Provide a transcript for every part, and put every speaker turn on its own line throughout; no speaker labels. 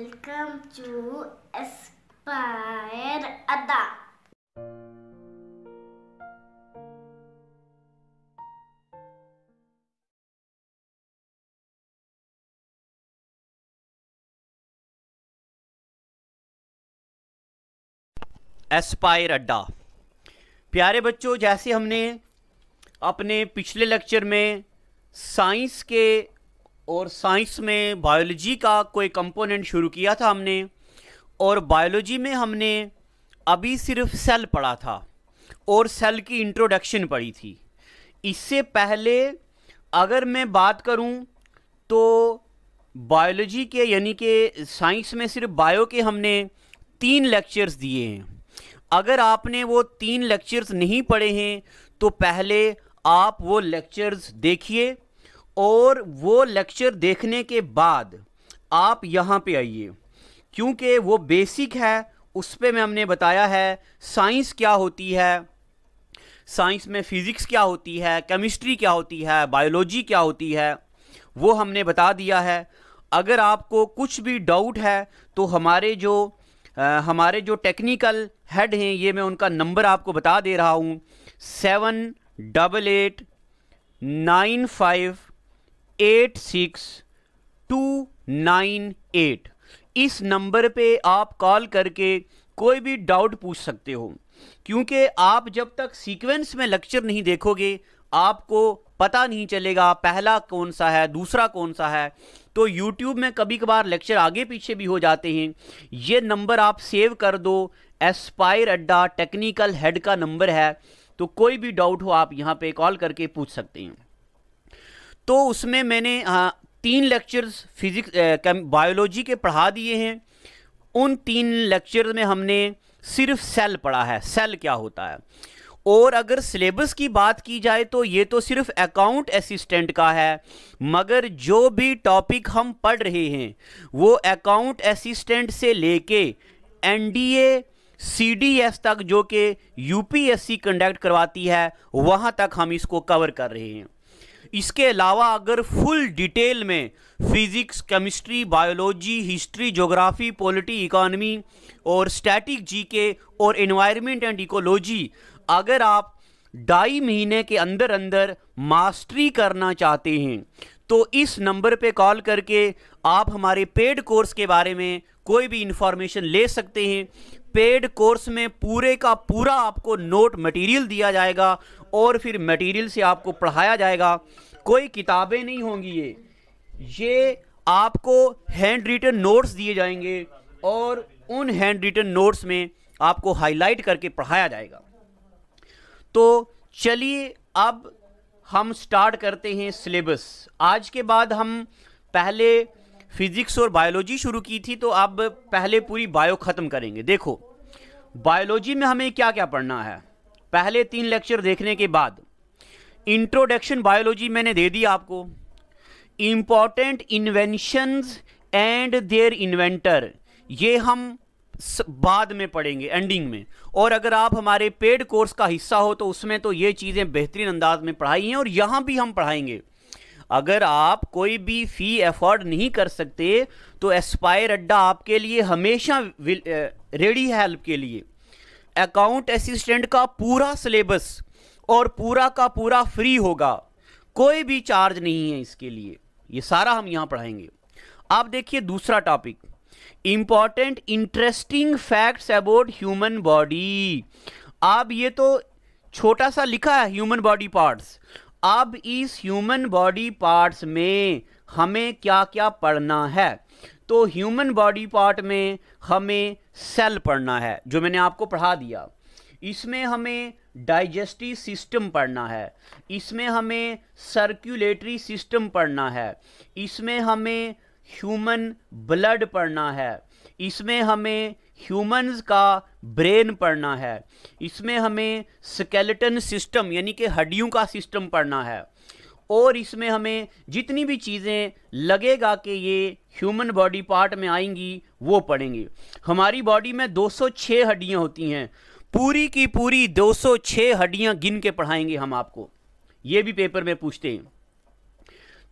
Welcome to Aspire Adda Aspire Adda प्यारे बच्चों जैसे हमने अपने पिछले लेक्चर में साइंस के और साइंस में बायोलॉजी का कोई कंपोनेंट शुरू किया था हमने और बायोलॉजी में हमने अभी सिर्फ सेल पढ़ा था और सेल की इंट्रोडक्शन पढ़ी थी इससे पहले अगर मैं बात करूं तो बायोलॉजी के यानी कि साइंस में सिर्फ बायो के हमने तीन लेक्चर्स दिए हैं अगर आपने वो तीन लेक्चर्स नहीं पढ़े हैं तो पहले आप वो लेक्चर्स देखिए और वो लेक्चर देखने के बाद आप यहाँ पे आइए क्योंकि वो बेसिक है उस पर मैं हमने बताया है साइंस क्या होती है साइंस में फ़िज़िक्स क्या होती है केमिस्ट्री क्या होती है बायोलॉजी क्या होती है वो हमने बता दिया है अगर आपको कुछ भी डाउट है तो हमारे जो आ, हमारे जो टेक्निकल हेड हैं ये मैं उनका नंबर आपको बता दे रहा हूँ seven double eight nine five eight six two nine eight इस नंबर पे आप कॉल करके कोई भी डाउट पूछ सकते हो क्योंकि आप जब तक सीक्वेंस में लेक्चर नहीं देखोगे आपको पता नहीं चलेगा पहला कौन सा है दूसरा कौन सा है तो YouTube में कभी कभार लेक्चर आगे पीछे भी हो जाते हैं ये नंबर आप सेव कर दो एस्पायर अड्डा टेक्निकल हेड का नंबर है तो कोई भी डाउट हो आप यहाँ पे कॉल करके पूछ सकते हैं तो उसमें मैंने आ, तीन लेक्चर्स फिजिक्स बायोलॉजी के पढ़ा दिए हैं उन तीन लेक्चर में हमने सिर्फ सेल पढ़ा है सेल क्या होता है और अगर सिलेबस की बात की जाए तो ये तो सिर्फ अकाउंट असिस्टेंट का है मगर जो भी टॉपिक हम पढ़ रहे हैं वो अकाउंट असिस्टेंट से लेके एनडीए सीडीएस तक जो कि यूपीएससी कंडक्ट करवाती है वहाँ तक हम इसको कवर कर रहे हैं इसके अलावा अगर फुल डिटेल में physics chemistry biology history geography polity economy और स्टैटिक जीके और इन्वायरमेंट एंड इकोलॉजी अगर आप ढाई महीने के अंदर अंदर मास्टरी करना चाहते हैं तो इस नंबर पे कॉल करके आप हमारे पेड कोर्स के बारे में कोई भी इन्फॉर्मेशन ले सकते हैं पेड कोर्स में पूरे का पूरा आपको नोट मटेरियल दिया जाएगा और फिर मटेरियल से आपको पढ़ाया जाएगा कोई किताबें नहीं होंगी ये ये आपको हैंड रिटन नोट्स दिए जाएंगे और उन हैंड रिटन नोट्स में आपको हाईलाइट करके पढ़ाया जाएगा तो चलिए अब हम स्टार्ट करते हैं सिलेबस आज के बाद हम पहले फिज़िक्स और बायोलॉजी शुरू की थी तो अब पहले पूरी बायो ख़त्म करेंगे देखो बायोलॉजी में हमें क्या क्या पढ़ना है पहले तीन लेक्चर देखने के बाद इंट्रोडक्शन बायोलॉजी मैंने दे दी आपको important inventions and their inventor ये हम बाद में पढ़ेंगे एंडिंग में और अगर आप हमारे पेड कोर्स का हिस्सा हो तो उसमें तो ये चीज़ें बेहतरीन अंदाज में पढ़ाई हैं और यहाँ भी हम पढ़ाएंगे अगर आप कोई भी फ़ी अफोर्ड नहीं कर सकते तो एस्पायर अड्डा आपके लिए हमेशा रेडी है हेल्प के लिए अकाउंट असिस्टेंट का पूरा सिलेबस और पूरा का पूरा फ्री होगा कोई भी चार्ज नहीं है इसके लिए ये सारा हम यहाँ पढ़ाएंगे आप देखिए दूसरा topic important interesting facts about human body आप ये तो छोटा सा लिखा है ह्यूमन बॉडी पार्ट्स अब इस ह्यूमन बॉडी पार्ट्स में हमें क्या क्या पढ़ना है तो ह्यूमन बॉडी पार्ट में हमें सेल पढ़ना है जो मैंने आपको पढ़ा दिया इसमें हमें डाइजेस्टिव सिस्टम पढ़ना है इसमें हमें सर्कुलेटरी सिस्टम पढ़ना है इसमें हमें ह्यूमन ब्लड पढ़ना है इसमें हमें ह्यूमंस का ब्रेन पढ़ना है इसमें हमें स्केलेटन सिस्टम यानी कि हड्डियों का सिस्टम पढ़ना है और इसमें हमें जितनी भी चीज़ें लगेगा कि ये ह्यूमन बॉडी पार्ट में आएंगी वो पढ़ेंगे हमारी बॉडी में 206 हड्डियां होती हैं पूरी की पूरी 206 हड्डियां गिन के पढ़ाएंगे हम आपको ये भी पेपर में पूछते हैं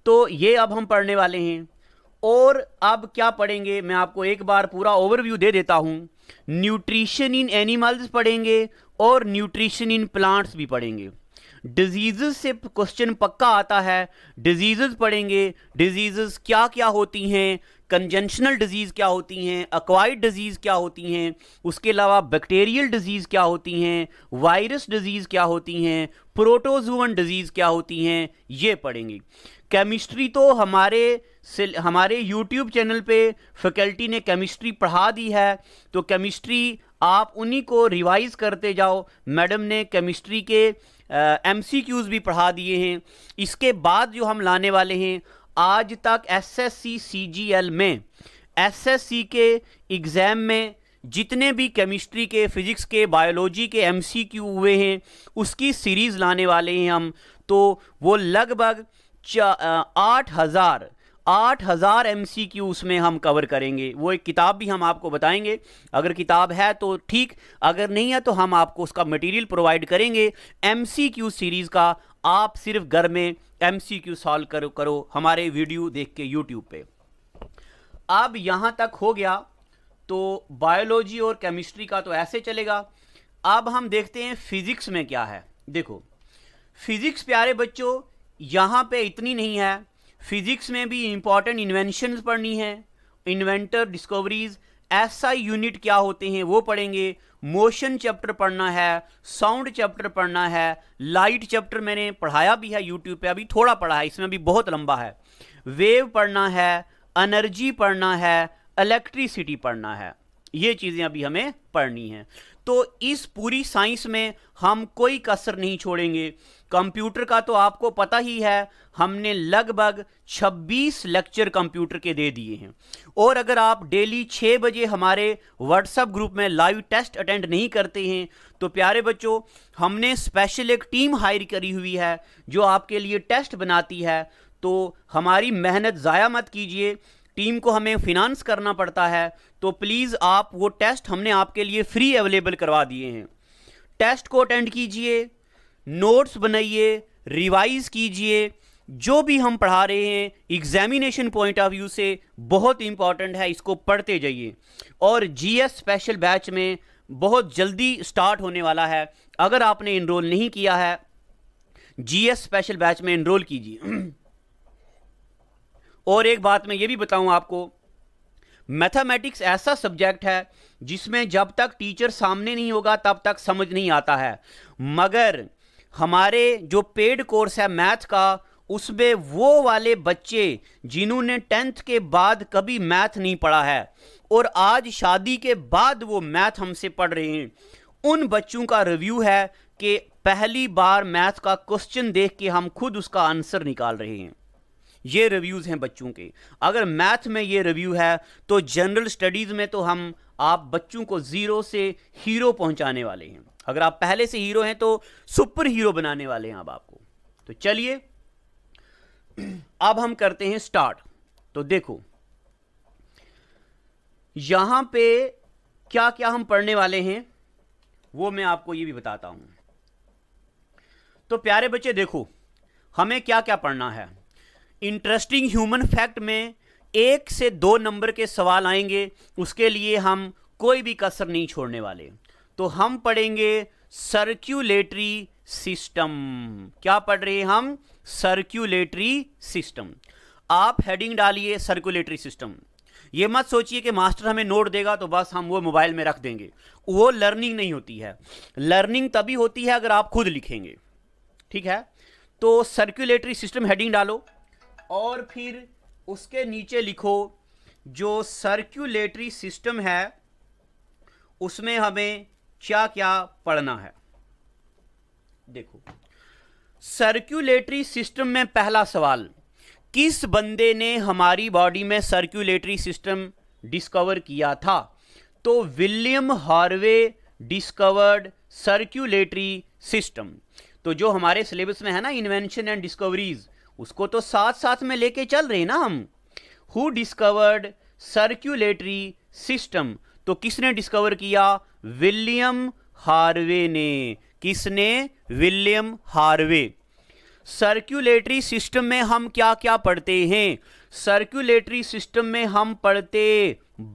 तो ये अब हम पढ़ने वाले हैं और अब क्या पढ़ेंगे मैं आपको एक बार पूरा ओवरव्यू दे देता हूँ न्यूट्रिशन इन एनिमल्स पढ़ेंगे और न्यूट्रिशन इन प्लांट्स भी पढ़ेंगे डिजीज़ से क्वेश्चन पक्का आता है डिजीज़ पढ़ेंगे डिजीज़ क्या क्या होती हैं कंजेंशनल डिजीज़ क्या होती हैं अक्वाइड डिजीज़ क्या होती हैं उसके अलावा बैक्टीरियल डिजीज़ क्या होती हैं वायरस डिजीज़ क्या होती हैं प्रोटोजुअन डिजीज़ क्या होती हैं ये पढ़ेंगे केमिस्ट्री तो हमारे से हमारे यूट्यूब चैनल पे फैकल्टी ने केमिस्ट्री पढ़ा दी है तो केमिस्ट्री आप उन्हीं को रिवाइज़ करते जाओ मैडम ने केमिस्ट्री के एम सी क्यूज़ भी पढ़ा दिए हैं इसके बाद जो हम लाने वाले हैं आज तक S S C C G L में एस एस सी के एग्ज़ाम में जितने भी केमिस्ट्री के फिज़िक्स के बायोलॉजी के एम सी क्यू हुए हैं उसकी सीरीज़ लाने वाले हैं हम तो वो लगभग आठ हज़ार आठ हज़ार एम सी क्यू उसमें हम कवर करेंगे वो एक किताब भी हम आपको बताएंगे अगर किताब है तो ठीक अगर नहीं है तो हम आपको उसका मटेरियल प्रोवाइड करेंगे एम सी क्यू सीरीज़ का आप सिर्फ घर में एम सी क्यू सॉल्व करो करो हमारे वीडियो देख के यूट्यूब पे अब यहाँ तक हो गया तो बायोलॉजी और केमिस्ट्री का तो ऐसे चलेगा अब हम देखते हैं फिज़िक्स में क्या है देखो फिज़िक्स प्यारे बच्चों यहाँ पे इतनी नहीं है फिजिक्स में भी इम्पॉर्टेंट इन्वेंशन पढ़नी है इन्वेंटर डिस्कवरीज ऐसा यूनिट क्या होते हैं वो पढ़ेंगे मोशन चैप्टर पढ़ना है साउंड चैप्टर पढ़ना है लाइट चैप्टर मैंने पढ़ाया भी है यूट्यूब पे अभी थोड़ा पढ़ा है इसमें भी बहुत लंबा है वेव पढ़ना है एनर्जी पढ़ना है इलेक्ट्रिसिटी पढ़ना है ये चीज़ें अभी हमें पढ़नी हैं तो इस पूरी साइंस में हम कोई कसर नहीं छोड़ेंगे कंप्यूटर का तो आपको पता ही है हमने लगभग 26 लेक्चर कंप्यूटर के दे दिए हैं और अगर आप डेली 6 बजे हमारे व्हाट्सएप ग्रुप में लाइव टेस्ट अटेंड नहीं करते हैं तो प्यारे बच्चों हमने स्पेशल एक टीम हायर करी हुई है जो आपके लिए टेस्ट बनाती है तो हमारी मेहनत ज़ाया मत कीजिए टीम को हमें फिनांस करना पड़ता है तो प्लीज़ आप वो टेस्ट हमने आपके लिए फ्री अवेलेबल करवा दिए हैं टेस्ट को अटेंड कीजिए नोट्स बनाइए रिवाइज कीजिए जो भी हम पढ़ा रहे हैं एग्जामिनेशन पॉइंट ऑफ व्यू से बहुत इंपॉर्टेंट है इसको पढ़ते जाइए और जीएस स्पेशल बैच में बहुत जल्दी स्टार्ट होने वाला है अगर आपने इनरोल नहीं किया है जीएस स्पेशल बैच में इनरोल कीजिए और एक बात मैं ये भी बताऊं आपको मैथमेटिक्स ऐसा सब्जेक्ट है जिसमें जब तक टीचर सामने नहीं होगा तब तक समझ नहीं आता है मगर हमारे जो पेड कोर्स है मैथ का उसमें वो वाले बच्चे जिन्होंने टेंथ के बाद कभी मैथ नहीं पढ़ा है और आज शादी के बाद वो मैथ हमसे पढ़ रहे हैं उन बच्चों का रिव्यू है कि पहली बार मैथ का क्वेश्चन देख के हम खुद उसका आंसर निकाल रहे हैं ये रिव्यूज़ हैं बच्चों के अगर मैथ में ये रिव्यू है तो जनरल स्टडीज़ में तो हम आप बच्चों को ज़ीरो से हीरो पहुंचाने वाले हैं अगर आप पहले से हीरो हैं तो सुपर हीरो बनाने वाले हैं अब आपको तो चलिए अब हम करते हैं स्टार्ट तो देखो यहां पे क्या क्या हम पढ़ने वाले हैं वो मैं आपको ये भी बताता हूं तो प्यारे बच्चे देखो हमें क्या क्या पढ़ना है इंटरेस्टिंग ह्यूमन फैक्ट में एक से दो नंबर के सवाल आएंगे उसके लिए हम कोई भी कसर नहीं छोड़ने वाले तो हम पढ़ेंगे सर्क्यूलेटरी सिस्टम क्या पढ़ रहे हैं हम सर्क्यूलेटरी सिस्टम आप हेडिंग डालिए सर्कुलेटरी सिस्टम ये मत सोचिए कि मास्टर हमें नोट देगा तो बस हम वो मोबाइल में रख देंगे वो लर्निंग नहीं होती है लर्निंग तभी होती है अगर आप खुद लिखेंगे ठीक है तो सर्कुलेटरी सिस्टम हेडिंग डालो और फिर उसके नीचे लिखो जो सर्क्यूलेटरी सिस्टम है उसमें हमें क्या क्या पढ़ना है देखो सर्क्यूलेटरी सिस्टम में पहला सवाल किस बंदे ने हमारी बॉडी में सर्क्यूलेटरी सिस्टम डिस्कवर किया था तो William Harvey discovered circulatory system तो जो हमारे सिलेबस में है ना इन्वेंशन एंड डिस्कवरीज उसको तो साथ साथ में लेके चल रहे ना हम हु डिस्कवर्ड सर्क्यूलेटरी सिस्टम तो किसने डिस्कवर किया विलियम हार्वे ने किसने विलियम हार्वे सर्क्यूलेटरी सिस्टम में हम क्या क्या पढ़ते हैं सर्क्यूलेटरी सिस्टम में हम पढ़ते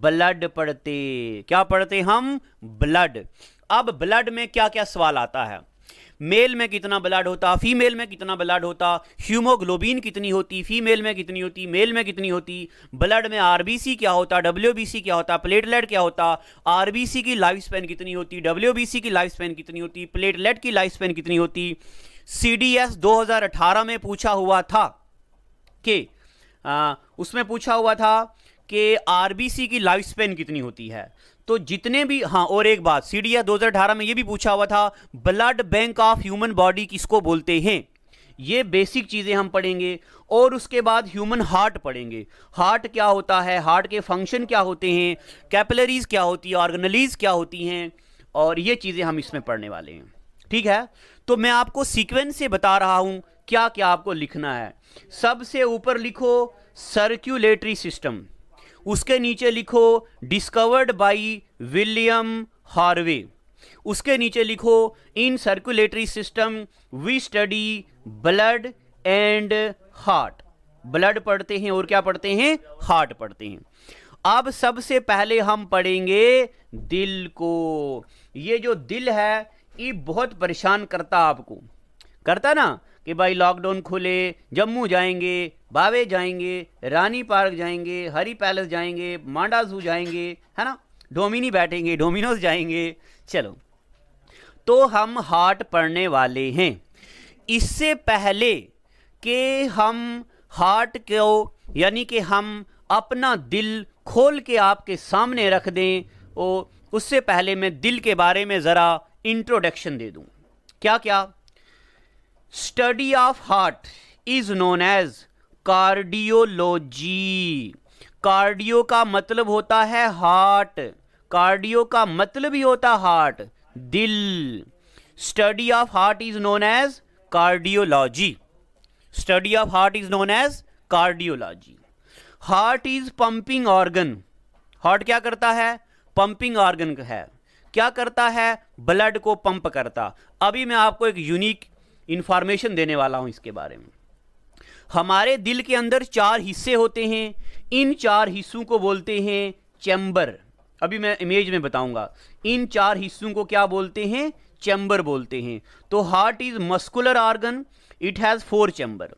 ब्लड पढ़ते क्या पढ़ते हम ब्लड अब ब्लड में क्या क्या सवाल आता है मेल में कितना ब्लड होता फीमेल में कितना ब्लड होता ह्यूमोग्लोबिन कितनी होती फीमेल में कितनी होती मेल में कितनी होती ब्लड में आरबीसी क्या होता डब्ल्यू क्या होता प्लेटलेट क्या होता आरबीसी की लाइफ स्पेन कितनी होती डब्ल्यू की लाइफ स्पेन कितनी होती प्लेटलेट की लाइफ स्पेन कितनी होती सी डी में पूछा हुआ था कि उसमें पूछा हुआ था कि आरबीसी की लाइफ स्पेन कितनी होती है तो जितने भी हाँ और एक बात सीडिया 2018 में ये भी पूछा हुआ था blood bank of human body किसको बोलते हैं ये बेसिक चीज़ें हम पढ़ेंगे और उसके बाद ह्यूमन हार्ट पढ़ेंगे हार्ट क्या होता है हार्ट के फंक्शन क्या होते हैं कैपलरीज क्या होती है ऑर्गनलीज क्या होती हैं और ये चीज़ें हम इसमें पढ़ने वाले हैं ठीक है तो मैं आपको सीक्वेंस से बता रहा हूँ क्या क्या आपको लिखना है सबसे ऊपर लिखो सर्क्यूलेटरी सिस्टम उसके नीचे लिखो डिस्कवर्ड बाई विलियम हार्वे उसके नीचे लिखो in circulatory system we study blood and heart blood पढ़ते हैं और क्या पढ़ते हैं हार्ट पढ़ते हैं अब सबसे पहले हम पढ़ेंगे दिल को ये जो दिल है ये बहुत परेशान करता आपको करता ना कि भाई लॉकडाउन खुले जम्मू जाएंगे बावे जाएंगे रानी पार्क जाएंगे हरी पैलेस जाएंगे मांडा जू जाएंगे है ना डोमिनी बैठेंगे डोमिनोज जाएंगे चलो तो हम हार्ट पढ़ने वाले हैं इससे पहले कि हम हार्ट को यानी कि हम अपना दिल खोल के आपके सामने रख दें और उससे पहले मैं दिल के बारे में ज़रा इंट्रोडक्शन दे दूँ क्या क्या study of heart is known as cardiology cardio का मतलब होता है हार्ट कार्डियो का मतलब ही होता हार्ट दिल study of heart is known as cardiology study of heart is known as cardiology heart is pumping organ heart क्या करता है पंपिंग ऑर्गन है क्या करता है ब्लड को पंप करता अभी मैं आपको एक यूनिक इंफॉर्मेशन देने वाला हूँ इसके बारे में हमारे दिल के अंदर चार हिस्से होते हैं इन चार हिस्सों को बोलते हैं चैम्बर अभी मैं इमेज में बताऊंगा इन चार हिस्सों को क्या बोलते हैं चैम्बर बोलते हैं तो heart is muscular organ it has four chamber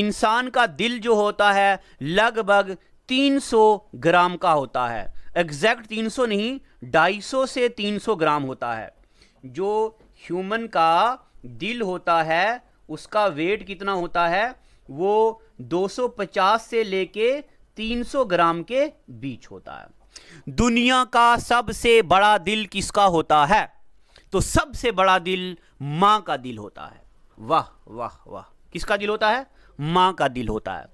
इंसान का दिल जो होता है लगभग 300 ग्राम का होता है एग्जैक्ट 300 नहीं 250 से 300 ग्राम होता है जो ह्यूमन का दिल होता है उसका वेट कितना होता है वो 250 से लेके 300 ग्राम के बीच होता है दुनिया का सबसे बड़ा दिल किसका होता है तो सबसे बड़ा दिल माँ का दिल होता है वाह वाह वाह किसका दिल होता है माँ का दिल होता है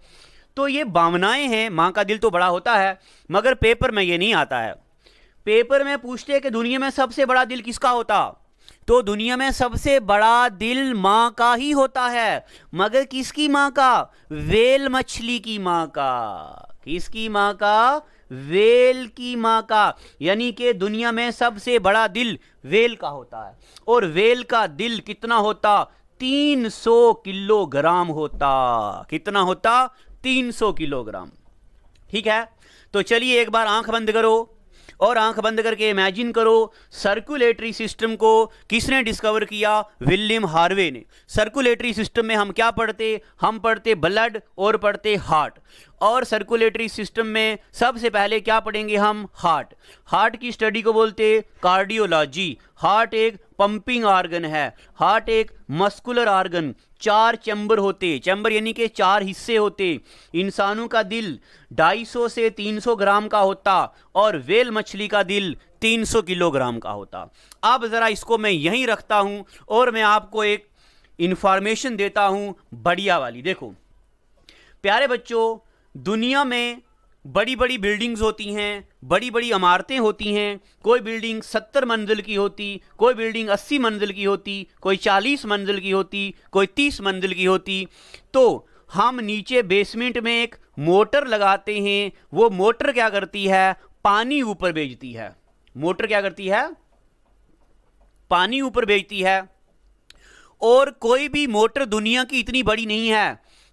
तो ये भावनाएं हैं माँ का दिल तो बड़ा होता है मगर पेपर में ये नहीं आता है पेपर में पूछते हैं कि दुनिया में सबसे बड़ा दिल किसका होता तो दुनिया में सबसे बड़ा दिल माँ का ही होता है मगर किसकी माँ का वेल मछली की माँ का किसकी माँ का वेल की माँ का यानी कि दुनिया में सबसे बड़ा दिल वेल का होता है और वेल का दिल कितना होता 300 किलोग्राम होता कितना होता 300 किलोग्राम ठीक है तो चलिए एक बार आंख बंद करो और आंख बंद करके इमेजिन करो सर्कुलेटरी सिस्टम को किसने डिस्कवर किया विलियम हार्वे ने सर्कुलेटरी सिस्टम में हम क्या पढ़ते हम पढ़ते ब्लड और पढ़ते हार्ट और सर्कुलेटरी सिस्टम में सबसे पहले क्या पढ़ेंगे हम हार्ट हार्ट की स्टडी को बोलते कार्डियोलॉजी हार्ट एक पंपिंग ऑर्गन है हार्ट एक मस्कुलर ऑर्गन चार चैम्बर होते चैम्बर यानी कि चार हिस्से होते इंसानों का दिल 250 से 300 ग्राम का होता और वेल मछली का दिल 300 किलोग्राम का होता अब ज़रा इसको मैं यहीं रखता हूँ और मैं आपको एक इन्फॉर्मेशन देता हूँ बढ़िया वाली देखो प्यारे बच्चों दुनिया में बड़ी बड़ी बिल्डिंग्स होती हैं बड़ी बड़ी इमारतें होती हैं कोई बिल्डिंग सत्तर मंजिल की होती कोई बिल्डिंग अस्सी मंजिल की होती कोई चालीस मंजिल की होती कोई तीस मंजिल की होती तो हम नीचे बेसमेंट में एक मोटर लगाते हैं वो मोटर क्या करती है पानी ऊपर भेजती है मोटर क्या करती है पानी ऊपर भेजती है और कोई भी मोटर दुनिया की इतनी बड़ी नहीं है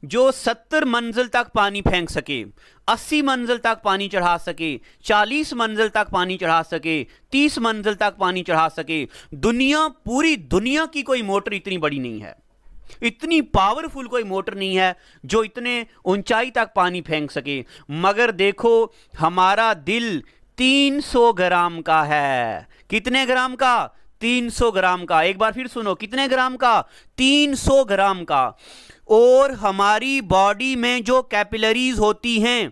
जो सत्तर मंजिल तक पानी फेंक सके अस्सी मंजिल तक पानी चढ़ा सके चालीस मंजिल तक पानी चढ़ा सके तीस मंजिल तक पानी चढ़ा सके दुनिया पूरी दुनिया की कोई मोटर इतनी बड़ी नहीं है इतनी पावरफुल कोई मोटर नहीं है जो इतने ऊंचाई तक पानी फेंक सके मगर देखो हमारा दिल 300 ग्राम का है कितने ग्राम का 300 ग्राम का एक बार फिर सुनो कितने ग्राम का 300 ग्राम का और हमारी बॉडी में जो कैपिलरीज होती हैं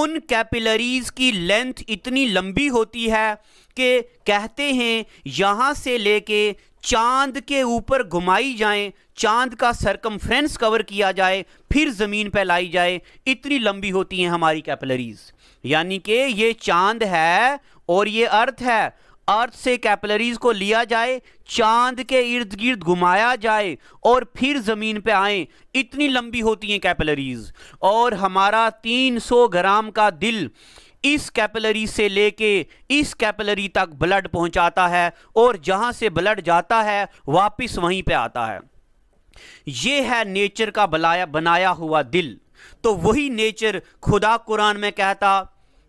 उन कैपिलरीज की लेंथ इतनी लंबी होती है कि कहते हैं यहाँ से लेके चांद के ऊपर घुमाई जाए चांद का सरकम कवर किया जाए फिर ज़मीन पर लाई जाए इतनी लंबी होती हैं हमारी कैपिलरीज यानी कि ये चांद है और ये अर्थ है अर्थ से कैपलरीज को लिया जाए चांद के इर्द गिर्द घुमाया जाए और फिर ज़मीन पे आए इतनी लंबी होती हैं कैपलरीज और हमारा 300 ग्राम का दिल इस कैपलरी से लेके इस कैपलरी तक ब्लड पहुंचाता है और जहां से ब्लड जाता है वापस वहीं पे आता है ये है नेचर का बनाया बनाया हुआ दिल तो वही नेचर खुदा कुरान में कहता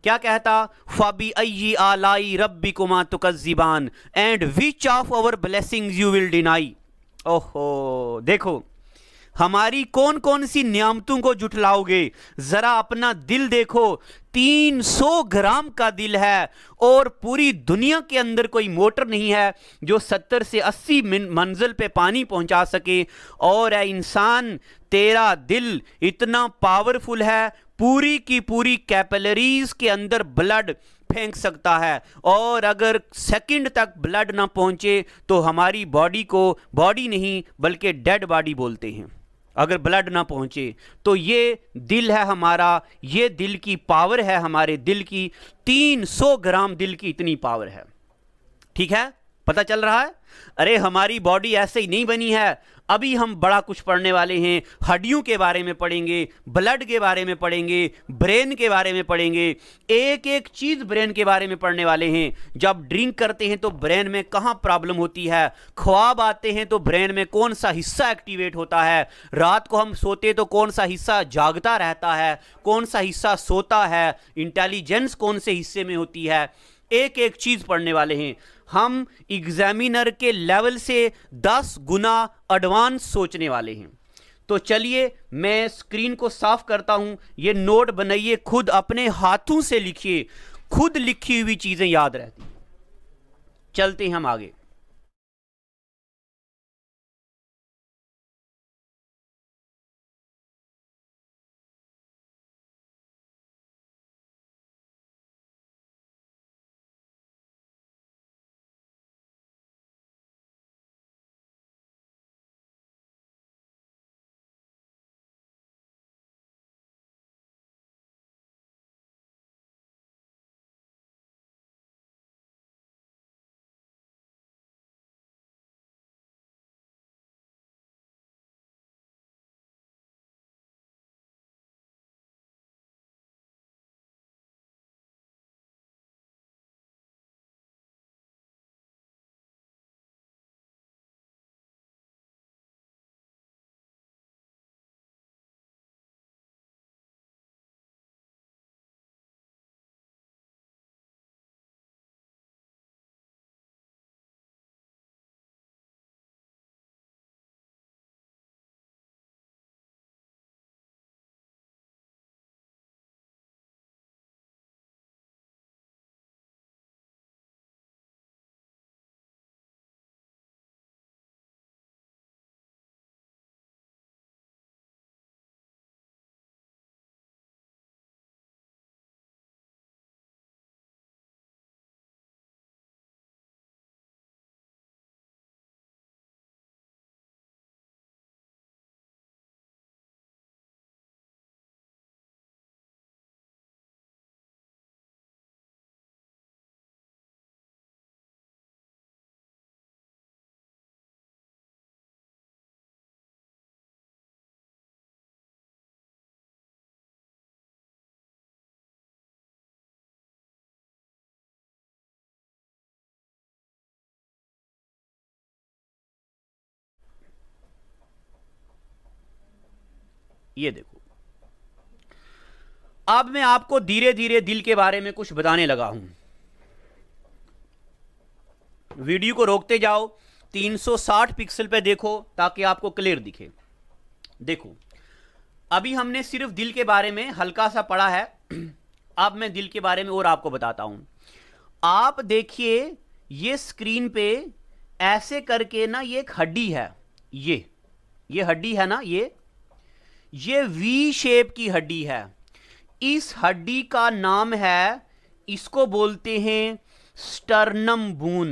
क्या कहता फाबी अई आलाई रबी कुमा तुकजीबान and which of our blessing you will deny ओहो देखो हमारी कौन कौन सी नियामतों को जुटलाओगे ज़रा अपना दिल देखो 300 ग्राम का दिल है और पूरी दुनिया के अंदर कोई मोटर नहीं है जो 70 से 80 मंजिल पे पानी पहुंचा सके और इंसान तेरा दिल इतना पावरफुल है पूरी की पूरी कैपलरीज के अंदर ब्लड फेंक सकता है और अगर सेकंड तक ब्लड ना पहुंचे तो हमारी बॉडी को बॉडी नहीं बल्कि डेड बॉडी बोलते हैं अगर ब्लड ना पहुंचे तो ये दिल है हमारा ये दिल की पावर है हमारे दिल की 300 ग्राम दिल की इतनी पावर है ठीक है पता चल रहा है अरे हमारी बॉडी ऐसे ही नहीं बनी है अभी हम बड़ा कुछ पढ़ने वाले हैं हड्डियों के बारे में पढ़ेंगे ब्लड के बारे में पढ़ेंगे ब्रेन के बारे में पढ़ेंगे एक एक चीज़ ब्रेन के बारे में पढ़ने वाले हैं जब ड्रिंक करते हैं तो ब्रेन में कहाँ प्रॉब्लम होती है ख्वाब आते हैं तो ब्रेन में कौन सा हिस्सा एक्टिवेट होता है रात को हम सोते तो कौन सा हिस्सा जागता रहता है कौन सा हिस्सा सोता है इंटेलिजेंस कौन से हिस्से में होती है एक एक चीज़ पढ़ने वाले हैं हम एग्जामिनर के लेवल से दस गुना एडवांस सोचने वाले हैं तो चलिए मैं स्क्रीन को साफ करता हूं ये नोट बनाइए खुद अपने हाथों से लिखिए खुद लिखी हुई चीजें याद रहती चलते हैं हम आगे ये देखो अब मैं आपको धीरे धीरे दिल के बारे में कुछ बताने लगा हूं वीडियो को रोकते जाओ 360 पिक्सल पे देखो ताकि आपको क्लियर दिखे देखो अभी हमने सिर्फ दिल के बारे में हल्का सा पढ़ा है अब मैं दिल के बारे में और आपको बताता हूं आप देखिए ये स्क्रीन पे ऐसे करके ना ये एक हड्डी है ये ये हड्डी है ना ये ये वी शेप की हड्डी है इस हड्डी का नाम है इसको बोलते हैं स्टर्नम बून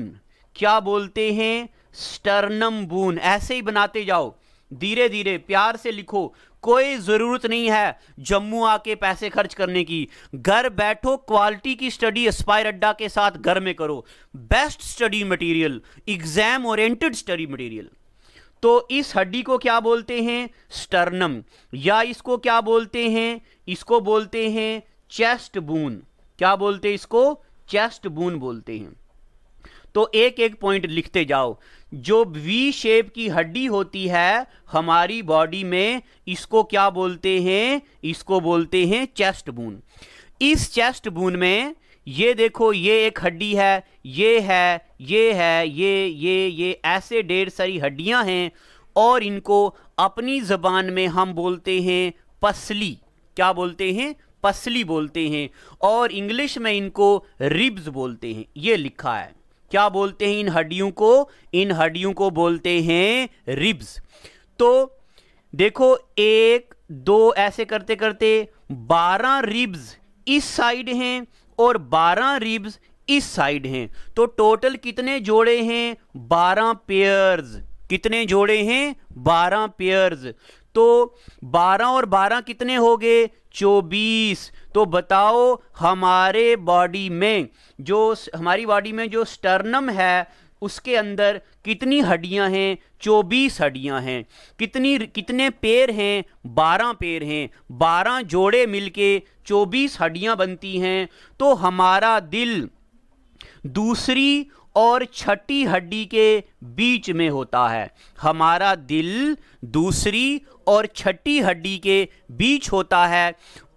क्या बोलते हैं स्टर्नम बून ऐसे ही बनाते जाओ धीरे धीरे प्यार से लिखो कोई ज़रूरत नहीं है जम्मू आके पैसे खर्च करने की घर बैठो क्वालिटी की स्टडी एस्पायर अड्डा के साथ घर में करो best study material exam oriented study material तो इस हड्डी को क्या बोलते हैं स्टर्नम या इसको क्या बोलते हैं इसको बोलते हैं चेस्ट बून क्या बोलते हैं इसको चेस्ट बून बोलते हैं तो एक एक पॉइंट लिखते जाओ जो वी शेप की हड्डी होती है हमारी बॉडी में इसको क्या बोलते हैं इसको बोलते हैं चेस्ट बून इस चेस्ट बून में ये देखो ये एक हड्डी है ये है ये है ये ये ये ऐसे ढेर सारी हड्डियां हैं और इनको अपनी ज़बान में हम बोलते हैं पसली क्या बोलते हैं पसली बोलते हैं और इंग्लिश में इनको रिब्स बोलते हैं ये लिखा है क्या बोलते हैं इन हड्डियों को इन हड्डियों को बोलते हैं रिब्स तो देखो एक दो ऐसे करते करते बारह रिब्स इस साइड हैं और 12 रिब्स इस साइड हैं तो टोटल कितने जोड़े हैं 12 पेयर्स कितने जोड़े हैं 12 पेयर्स तो 12 और 12 कितने हो गए 24 तो बताओ हमारे बॉडी में जो हमारी बॉडी में जो स्टर्नम है उसके अंदर कितनी हड्डियां हैं चौबीस हड्डियां हैं कितनी कितने पैर हैं बारह पैर हैं बारह जोड़े मिलके चौबीस हड्डियां बनती हैं तो हमारा दिल दूसरी और छठी हड्डी के बीच में होता है हमारा दिल दूसरी और छठी हड्डी के बीच होता है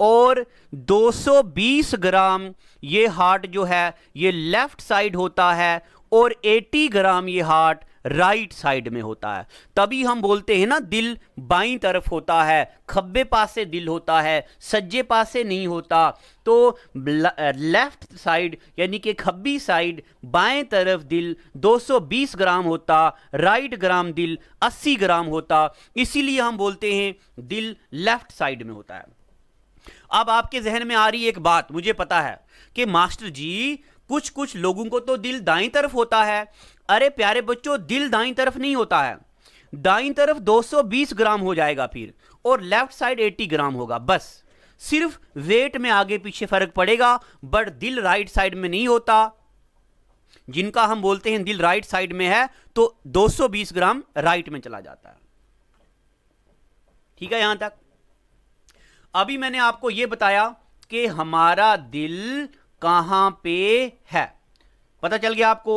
और 220 ग्राम ये हार्ट जो है ये लेफ़्ट साइड होता है और 80 ग्राम ये हार्ट राइट साइड में होता है तभी हम बोलते हैं ना दिल बाई तरफ होता है खब्बे पास से दिल होता है सज्जे पास से नहीं होता तो लेफ्ट साइड यानी कि खब्बी साइड बाएं तरफ दिल 220 ग्राम होता राइट ग्राम दिल 80 ग्राम होता इसीलिए हम बोलते हैं दिल लेफ्ट साइड में होता है अब आपके जहन में आ रही एक बात मुझे पता है कि मास्टर जी कुछ कुछ लोगों को तो दिल दाई तरफ होता है अरे प्यारे बच्चों दिल दाई तरफ नहीं होता है दाई तरफ 220 ग्राम हो जाएगा फिर और लेफ्ट साइड 80 ग्राम होगा बस सिर्फ वेट में आगे पीछे फर्क पड़ेगा बट दिल राइट साइड में नहीं होता जिनका हम बोलते हैं दिल राइट साइड में है तो 220 ग्राम राइट में चला जाता है ठीक है यहां तक अभी मैंने आपको यह बताया कि हमारा दिल कहां पे है पता चल गया आपको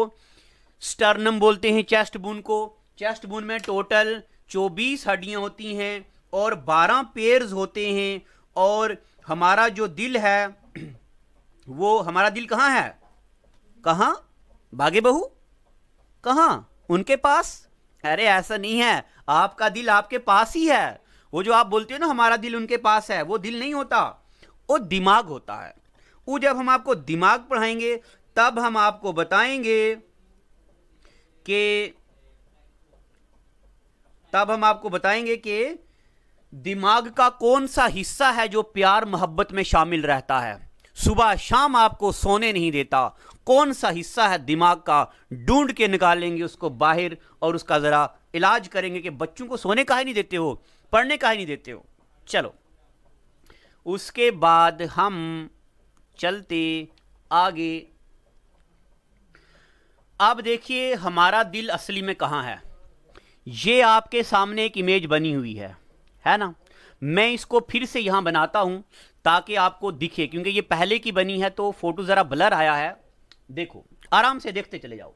स्टर्नम बोलते हैं चेस्ट बुन को चेस्ट बुन में टोटल 24 हड्डियां होती हैं और 12 पेयर्स होते हैं और हमारा जो दिल है वो हमारा दिल कहाँ है कहाँ भागे बहू कहां उनके पास अरे ऐसा नहीं है आपका दिल आपके पास ही है वो जो आप बोलते हो ना हमारा दिल उनके पास है वो दिल नहीं होता वो दिमाग होता है वो जब हम आपको दिमाग पढ़ाएंगे तब हम आपको बताएंगे कि तब हम आपको बताएंगे कि दिमाग का कौन सा हिस्सा है जो प्यार मोहब्बत में शामिल रहता है सुबह शाम आपको सोने नहीं देता कौन सा हिस्सा है दिमाग का ढूंढ के निकालेंगे उसको बाहर और उसका ज़रा इलाज करेंगे कि बच्चों को सोने का ही नहीं देते हो पढ़ने का ही नहीं देते हो चलो उसके बाद हम चलते आगे अब देखिए हमारा दिल असली में कहाँ है ये आपके सामने एक इमेज बनी हुई है है ना मैं इसको फिर से यहाँ बनाता हूँ ताकि आपको दिखे क्योंकि ये पहले की बनी है तो फोटो ज़रा ब्लर आया है देखो आराम से देखते चले जाओ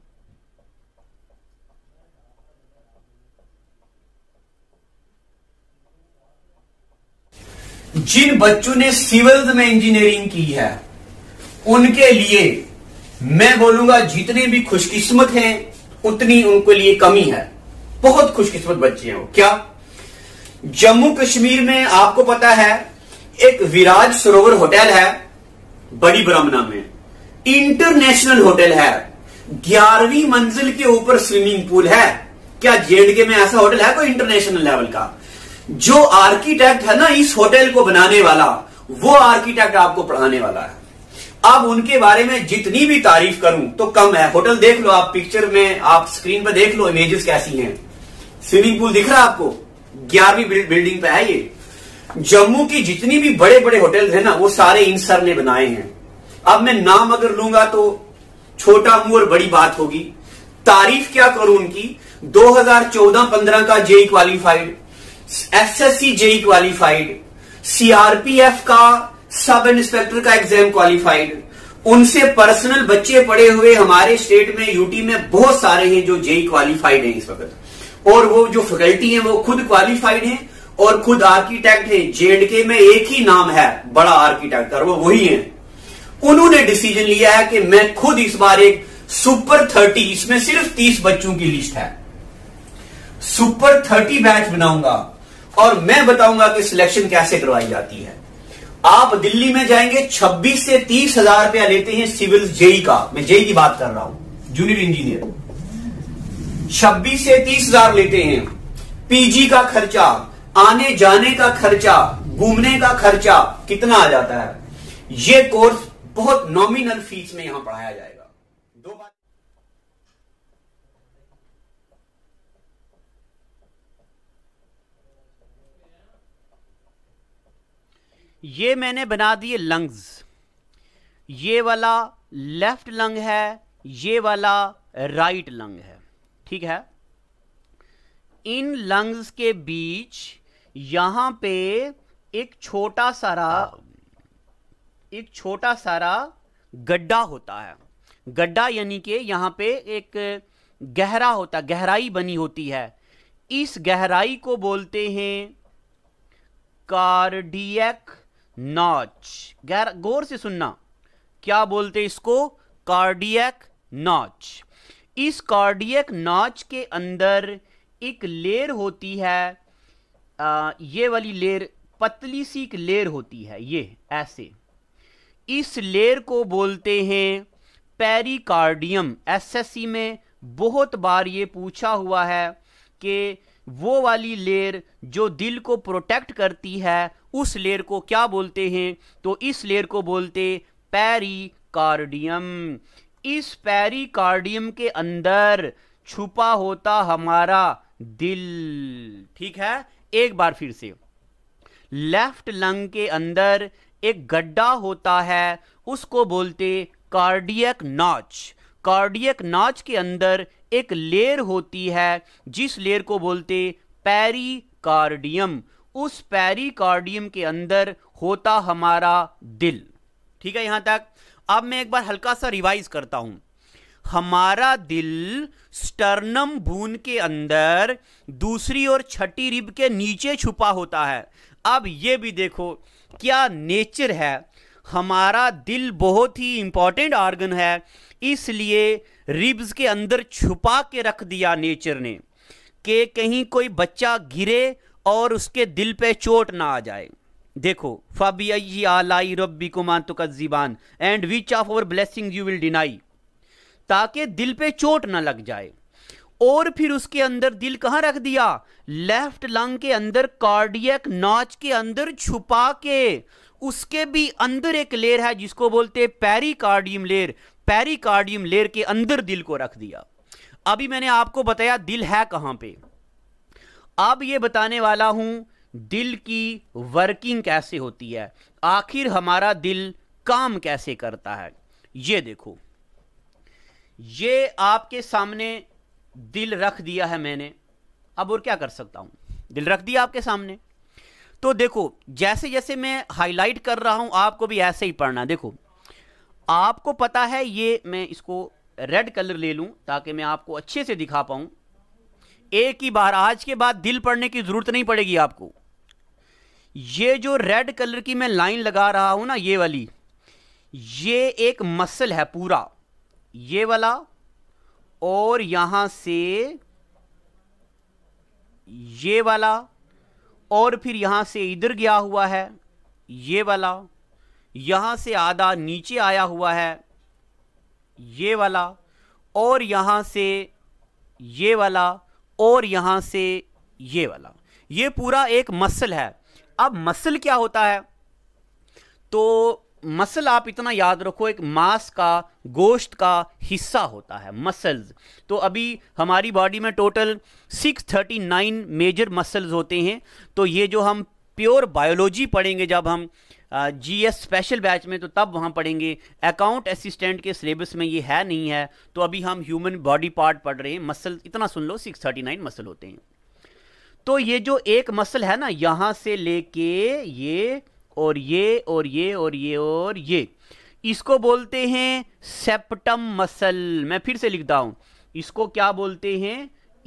जिन बच्चों ने सिविल्स में इंजीनियरिंग की है उनके लिए मैं बोलूंगा जितने भी खुशकिस्मत हैं उतनी उनके लिए कमी है बहुत खुशकिस्मत बच्चे हैं क्या जम्मू कश्मीर में आपको पता है एक विराज सरोवर होटल है बड़ी ब्राह्मणा में इंटरनेशनल होटल है ग्यारहवीं मंजिल के ऊपर स्विमिंग पूल है क्या जेडके में ऐसा होटल है कोई इंटरनेशनल लेवल का जो आर्किटेक्ट है ना इस होटल को बनाने वाला वो आर्किटेक्ट आपको पढ़ाने वाला है अब उनके बारे में जितनी भी तारीफ करूं तो कम है होटल देख लो आप पिक्चर में आप स्क्रीन पर देख लो इमेजेस कैसी हैं स्विमिंग पूल दिख रहा है आपको ग्यारहवीं बिल्डिंग पे है ये जम्मू की जितनी भी बड़े बड़े होटल है ना वो सारे इन सर ने बनाए हैं अब मैं नाम अगर लूंगा तो छोटा मुंह और बड़ी बात होगी तारीफ क्या करूं उनकी 2014-15 का JE qualified S S C JE qualified CRPF का सब इंस्पेक्टर का एग्जाम क्वालिफाइड उनसे पर्सनल बच्चे पढ़े हुए हमारे स्टेट में यूटी में बहुत सारे हैं जो जेई क्वालिफाइड e e हैं इस वक्त और वो जो फैकल्टी हैं वो खुद क्वालिफाइड हैं और खुद आर्किटेक्ट हैं जेड के e में एक ही नाम है बड़ा आर्किटेक्ट और वो वही है उन्होंने डिसीजन लिया है कि मैं खुद इस बार एक सुपर थर्टी इसमें सिर्फ तीस बच्चों की लिस्ट है सुपर थर्टी बैच बनाऊंगा और मैं बताऊंगा कि सिलेक्शन कैसे करवाई जाती है आप दिल्ली में जाएंगे छब्बीस से तीस हजार रुपया लेते हैं सिविल जेई का मैं जेई की बात कर रहा हूं जूनियर इंजीनियर छब्बीस से तीस हजार लेते हैं पीजी का खर्चा आने जाने का खर्चा घूमने का खर्चा कितना आ जाता है ये कोर्स बहुत नॉमिनल फीस में यहां पढ़ाया जाएगा ये मैंने बना दिए लंग्स ये वाला लेफ्ट लंग है ये वाला राइट लंग है ठीक है इन लंग्स के बीच यहां पे एक छोटा सारा एक छोटा सारा गड्ढा होता है गड्ढा यानी कि यहाँ पे एक गहरा होता गहराई बनी होती है इस गहराई को बोलते हैं कार्डियक नॉच गैर गौर से सुनना क्या बोलते इसको कार्डियक नॉच इस कार्डियक नॉच के अंदर एक लेयर होती है आ, ये वाली लेयर पतली सी एक लेयर होती है ये ऐसे इस लेयर को बोलते हैं पेरिकार्डियम एसएससी में बहुत बार ये पूछा हुआ है कि वो वाली लेयर जो दिल को प्रोटेक्ट करती है उस लेयर को क्या बोलते हैं तो इस लेयर को बोलते पैरिकार्डियम इस पैरिकार्डियम के अंदर छुपा होता हमारा दिल ठीक है एक बार फिर से लेफ्ट लंग के अंदर एक गड्ढा होता है उसको बोलते कार्डियक नॉच कार्डियक नॉच के अंदर एक लेयर होती है जिस लेयर को बोलते कार्डियम उस पेरिकार्डियम के अंदर होता हमारा दिल ठीक है यहां तक अब मैं एक बार हल्का सा रिवाइज करता हूं हमारा दिल स्टर्नम भून के अंदर दूसरी और छठी रिब के नीचे छुपा होता है अब ये भी देखो क्या नेचर है हमारा दिल बहुत ही इंपॉर्टेंट ऑर्गन है इसलिए रिब्स के अंदर छुपा के रख दिया नेचर ने कि कहीं कोई बच्चा गिरे और उसके दिल पे चोट ना आ जाए देखो फबी आलाई रबी तो तुकजीबान and which of our blessing you will deny ताकि दिल पे चोट ना लग जाए और फिर उसके अंदर दिल कहाँ रख दिया लेफ्ट लंग के अंदर कार्डियक नाच के अंदर छुपा के उसके भी अंदर एक लेयर है जिसको बोलते कार्डियम लेर लेयर कार्डियम लेयर के अंदर दिल को रख दिया अभी मैंने आपको बताया दिल है कहाँ पे अब ये बताने वाला हूँ दिल की वर्किंग कैसे होती है आखिर हमारा दिल काम कैसे करता है ये देखो ये आपके सामने दिल रख दिया है मैंने अब और क्या कर सकता हूँ दिल रख दिया आपके सामने तो देखो जैसे जैसे मैं हाईलाइट कर रहा हूँ आपको भी ऐसे ही पढ़ना देखो आपको पता है ये मैं इसको रेड कलर ले लूँ ताकि मैं आपको अच्छे से दिखा पाऊँ एक ही बार आज के बाद दिल पढ़ने की ज़रूरत नहीं पड़ेगी आपको ये जो रेड कलर की मैं लाइन लगा रहा हूं ना ये वाली ये एक मसल है पूरा ये वाला और यहां से ये वाला और फिर यहां से इधर गया हुआ है ये वाला यहां से आधा नीचे आया हुआ है ये वाला और यहां से ये वाला और यहाँ से ये वाला ये पूरा एक मसल है अब मसल क्या होता है तो मसल आप इतना याद रखो एक मांस का गोश्त का हिस्सा होता है मसल्स तो अभी हमारी बॉडी में टोटल 639 मेजर मसल्स होते हैं तो ये जो हम प्योर बायोलॉजी पढ़ेंगे जब हम जी एस स्पेशल बैच में तो तब वहाँ पढ़ेंगे अकाउंट असिस्टेंट के सिलेबस में ये है नहीं है तो अभी हम ह्यूमन बॉडी पार्ट पढ़ रहे हैं मसल इतना सुन लो 639 मसल होते हैं तो ये जो एक मसल है ना यहाँ से लेके ये और ये और ये और ये और ये इसको बोलते हैं सेप्टम मसल मैं फिर से लिखता हूँ इसको क्या बोलते हैं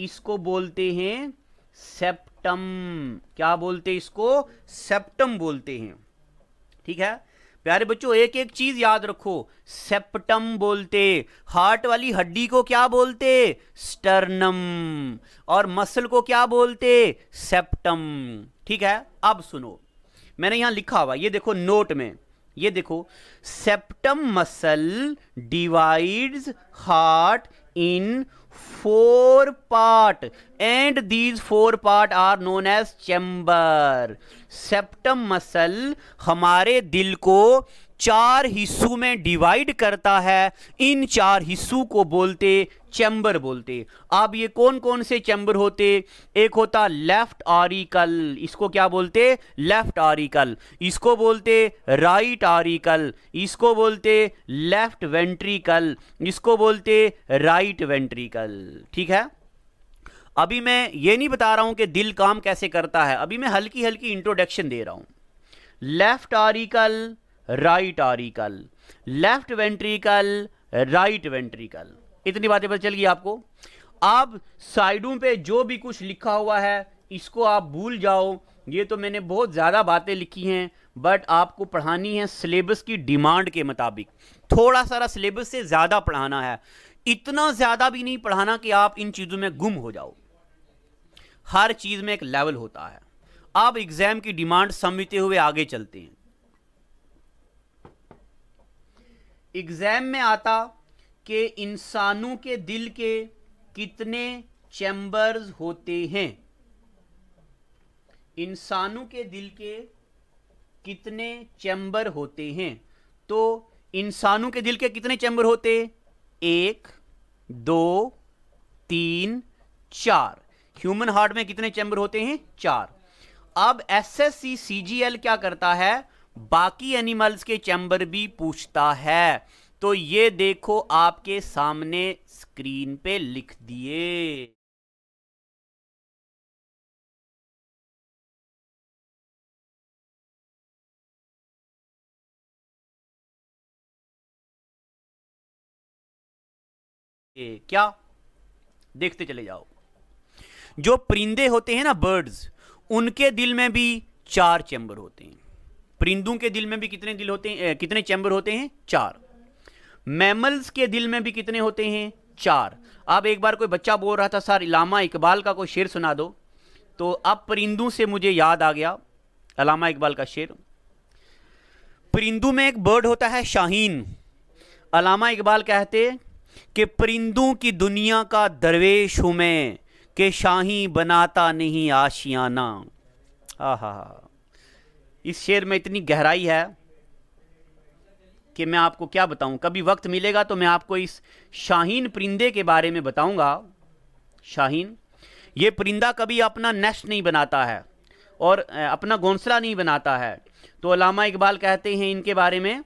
इसको बोलते हैं सेप्टम क्या बोलते हैं इसको सेप्टम बोलते हैं ठीक है प्यारे बच्चों एक एक चीज याद रखो सेप्टम बोलते हार्ट वाली हड्डी को क्या बोलते स्टर्नम और मसल को क्या बोलते सेप्टम ठीक है अब सुनो मैंने यहां लिखा हुआ ये देखो नोट में ये देखो septum muscle divides heart in four part and these four part are known as chamber septum muscle हमारे दिल को चार हिस्सों में डिवाइड करता है इन चार हिस्सों को बोलते चैम्बर बोलते अब ये कौन कौन से चैम्बर होते एक होता लेफ्ट आरिकल इसको क्या बोलते लेफ्ट आरिकल इसको बोलते राइट आरिकल इसको बोलते लेफ्ट वेंट्रिकल इसको बोलते राइट वेंट्रिकल ठीक है अभी मैं ये नहीं बता रहा हूँ कि दिल काम कैसे करता है अभी मैं हल्की हल्की इंट्रोडक्शन दे रहा हूँ left auricle right auricle left ventricle right ventricle इतनी बातें पता चल गई आपको आप साइडों पे जो भी कुछ लिखा हुआ है इसको आप भूल जाओ ये तो मैंने बहुत ज़्यादा बातें लिखी हैं बट आपको पढ़ानी है सिलेबस की डिमांड के मुताबिक थोड़ा सारा सिलेबस से ज़्यादा पढ़ाना है इतना ज़्यादा भी नहीं पढ़ाना कि आप इन चीज़ों में गुम हो जाओ हर चीज़ में एक लेवल होता है आप एग्ज़ाम की डिमांड समझते हुए आगे चलते हैं एग्ज़ाम में आता कि इंसानों के दिल के कितने चैम्बर्स होते हैं इंसानों के दिल के कितने चैम्बर होते हैं तो इंसानों के दिल के कितने चैम्बर होते एक दो तीन चार ह्यूमन हार्ट में कितने चैम्बर होते हैं चार अब S S C C G L क्या करता है बाकी एनिमल्स के चैम्बर भी पूछता है तो ये देखो आपके सामने स्क्रीन पे लिख दिए क्या देखते चले जाओ जो परिंदे होते हैं ना बर्ड्स उनके दिल में भी चार चैम्बर होते हैं परिंदों के दिल में भी कितने दिल होते हैं कितने चैम्बर होते हैं चार मैमल्स के दिल में भी कितने होते हैं चार अब एक बार कोई बच्चा बोल रहा था सर इलामा इकबाल का कोई शेर सुना दो तो अब परिंदों से मुझे याद आ गया अलामा इकबाल का शेर परिंदों में एक बर्ड होता है शाहीन अलामा इकबाल कहते कि परिंदों की दुनिया का दरवेश हूँ मैं के शाही बनाता नहीं आशियाना आहा इस शेर में इतनी गहराई है कि मैं आपको क्या बताऊं कभी वक्त मिलेगा तो मैं आपको इस शाहीन परिंदे के बारे में बताऊंगा शाहीन ये परिंदा कभी अपना नेस्ट नहीं बनाता है और अपना घोंसला नहीं बनाता है तो अलामा इकबाल कहते हैं इनके बारे में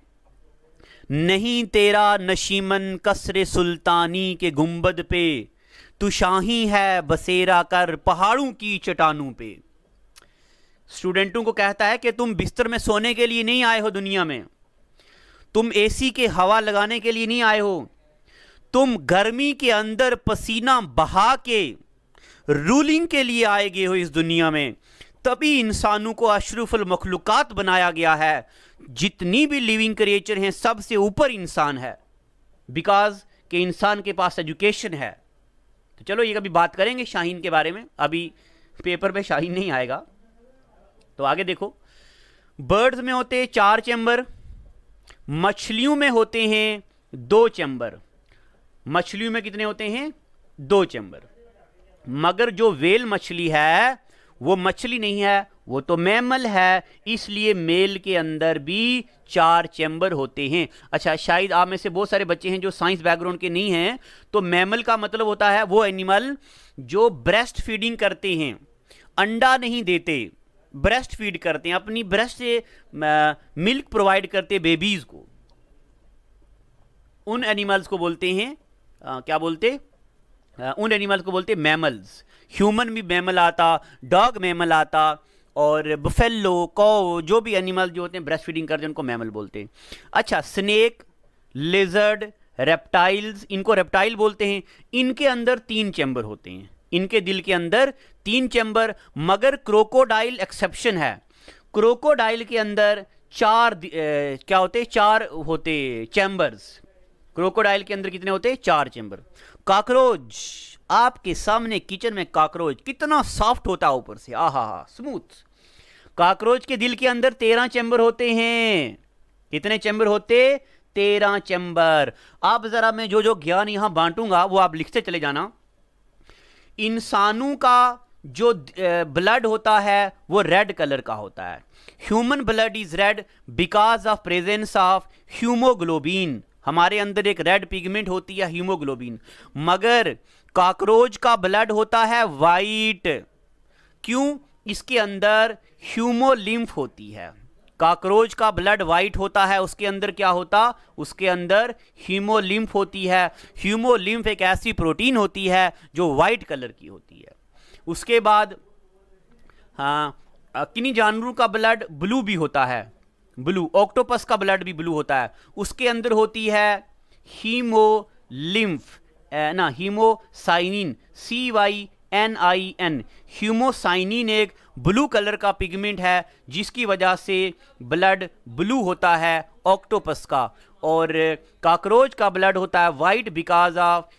नहीं तेरा नशीमन कसरे सुल्तानी के गुंबद पे तुशाही शाही है बसेरा कर पहाड़ों की चट्टानों पे स्टूडेंटों को कहता है कि तुम बिस्तर में सोने के लिए नहीं आए हो दुनिया में तुम एसी के हवा लगाने के लिए नहीं आए हो तुम गर्मी के अंदर पसीना बहा के रूलिंग के लिए आए गए हो इस दुनिया में तभी इंसानों को अशरफुल मखलूक़ात बनाया गया है जितनी भी लिविंग क्रिएचर हैं सबसे ऊपर इंसान है बिकॉज के इंसान के पास एजुकेशन है तो चलो ये कभी बात करेंगे शाहीन के बारे में अभी पेपर पे शाहीन नहीं आएगा तो आगे देखो बर्ड्स में होते चार चैम्बर मछलियों में होते हैं दो चैम्बर मछलियों में कितने होते हैं दो चैम्बर मगर जो वेल मछली है वो मछली नहीं है वो तो मैमल है इसलिए मेल के अंदर भी चार चैम्बर होते हैं अच्छा शायद आप में से बहुत सारे बच्चे हैं जो साइंस बैकग्राउंड के नहीं हैं तो मैमल का मतलब होता है वो एनिमल जो ब्रेस्ट फीडिंग करते हैं अंडा नहीं देते ब्रेस्ट फीड करते हैं अपनी ब्रेस्ट से मिल्क प्रोवाइड करते बेबीज़ को उन एनिमल्स को बोलते हैं आ, क्या बोलते आ, उन एनिमल्स को बोलते मैमल्स ह्यूमन भी मैमल आता डॉग मैमल आता और बफेलो कौ जो भी एनिमल जो होते हैं ब्रेस्ट फीडिंग करते हैं उनको मैमल बोलते हैं अच्छा स्नेक लेजर्ड रेप्टाइल्स इनको रेप्टाइल बोलते हैं इनके अंदर तीन चैम्बर होते हैं इनके दिल के अंदर तीन चैम्बर मगर क्रोकोडाइल एक्सेप्शन है क्रोकोडाइल के अंदर चार ए, क्या होते चार होते चैम्बर्स क्रोकोडाइल के अंदर कितने होते चार चैम्बर काकरोच आपके सामने किचन में काक्रोच कितना सॉफ्ट होता है ऊपर से आहा हा स्मूथ काक्रोच के दिल के अंदर तेरह चैम्बर होते हैं कितने चैम्बर होते तेरह चैम्बर आप जरा मैं जो जो ज्ञान यहां बांटूंगा वो आप लिखते चले जाना इंसानों का जो ब्लड होता है वो रेड कलर का होता है human blood is red because of presence of haemoglobin हमारे अंदर एक रेड पिगमेंट होती है ह्यूमोग्लोबिन मगर काकरोच का ब्लड होता है वाइट क्यों इसके अंदर ह्यूमोलिम्फ होती है काकरोच का ब्लड वाइट होता है उसके अंदर क्या होता उसके अंदर हीमोलिम्फ होती है हीमोलिम्फ एक ऐसी प्रोटीन होती है जो वाइट कलर की होती है उसके बाद हाँ किन्हीं जानवरों का ब्लड ब्लू भी होता है ब्लू ऑक्टोपस का ब्लड भी ब्लू होता है उसके अंदर होती है हीमोलिम्फ ना haemocyanin C Y N I N haemocyanin एक ब्लू कलर का पिगमेंट है जिसकी वजह से ब्लड ब्लू होता है ऑक्टोपस का और काकरोच का ब्लड होता है white because of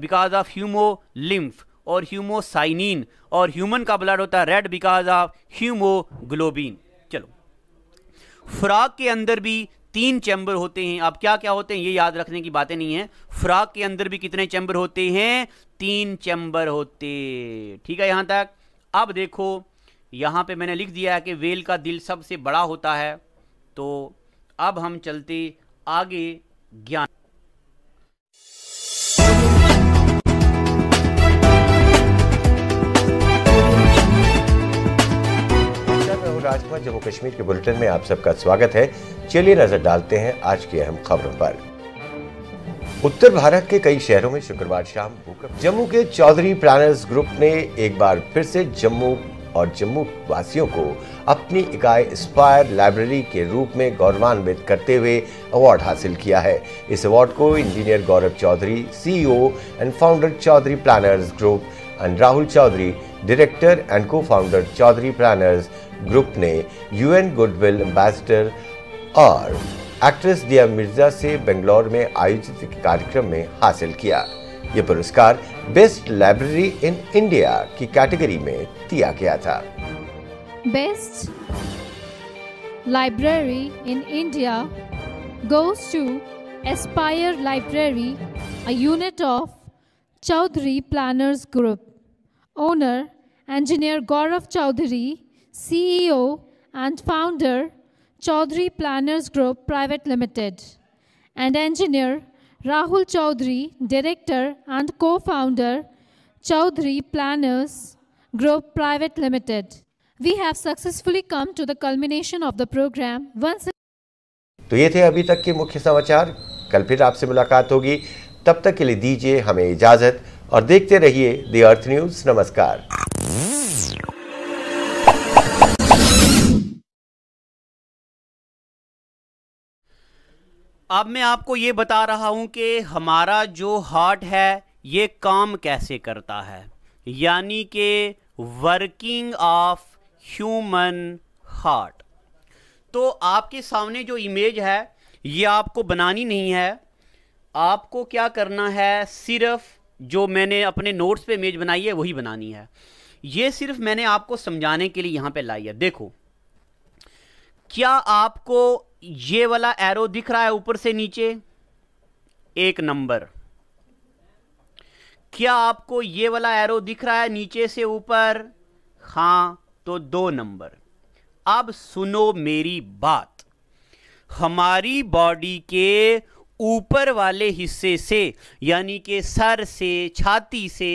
because of haemolymph और ह्यूमोसाइनिन और ह्यूमन का ब्लड होता है रेड बिकॉज ऑफ ह्यूमोग्लोबिन चलो फ्रॉग के अंदर भी तीन चैम्बर होते हैं आप क्या क्या होते हैं ये याद रखने की बातें नहीं है फ्राक के अंदर भी कितने चैम्बर होते हैं तीन चैम्बर होते ठीक है यहां तक अब देखो यहां पे मैंने लिख दिया है कि वेल का दिल सबसे बड़ा होता है तो अब हम चलते आगे ज्ञान
सुबह जम्मू कश्मीर के बुलेटिन में आप सबका स्वागत है चलिए नजर डालते हैं आज की अहम खबरों पर उत्तर भारत के कई शहरों में शुक्रवार शाम भूकंप जम्मू के चौधरी प्लानर्स ग्रुप ने एक बार फिर से जम्मू और जम्मू वासियों को अपनी इकाई स्पायर लाइब्रेरी के रूप में गौरवान्वित करते हुए अवार्ड हासिल किया है इस अवार्ड को engineer Gaurav Chaudhary CEO and founder Chaudhary Planners Group and Rahul Chaudhary director and cofounder Chaudhary Planners Group ने यूएन गुडविल एम्बेसडर और एक्ट्रेस दिया मिर्जा से बेंगलोर में आयोजित कार्यक्रम में हासिल किया ये पुरस्कार बेस्ट लाइब्रेरी इन इंडिया की कैटेगरी में दिया गया था
best library in India
goes to Aspire library a unit of Chaudhary Planners Group owner engineer Gaurav Chaudhary CEO and founder, Chaudhary Planners Group Private Limited, and engineer Rahul Chaudhary, director and co-founder, Chaudhary Planners Group Private Limited. We have successfully come to the culmination of the program once तो ये थे अभी तक के मुख्य समाचार कल फिर आपसे मुलाकात होगी तब तक के लिए दीजिए हमें इजाजत और देखते रहिए द अर्थ न्यूज नमस्कार
अब मैं आपको ये बता रहा हूँ कि हमारा जो हार्ट है ये काम कैसे करता है यानी कि वर्किंग ऑफ ह्यूमन हार्ट तो आपके सामने जो इमेज है ये आपको बनानी नहीं है आपको क्या करना है सिर्फ जो मैंने अपने नोट्स पे इमेज बनाई है वही बनानी है ये सिर्फ मैंने आपको समझाने के लिए यहाँ पे लाई है देखो क्या आपको ये वाला एरो दिख रहा है ऊपर से नीचे एक नंबर क्या आपको ये वाला एरो दिख रहा है नीचे से ऊपर हां तो दो नंबर अब सुनो मेरी बात हमारी बॉडी के ऊपर वाले हिस्से से यानी कि सर से छाती से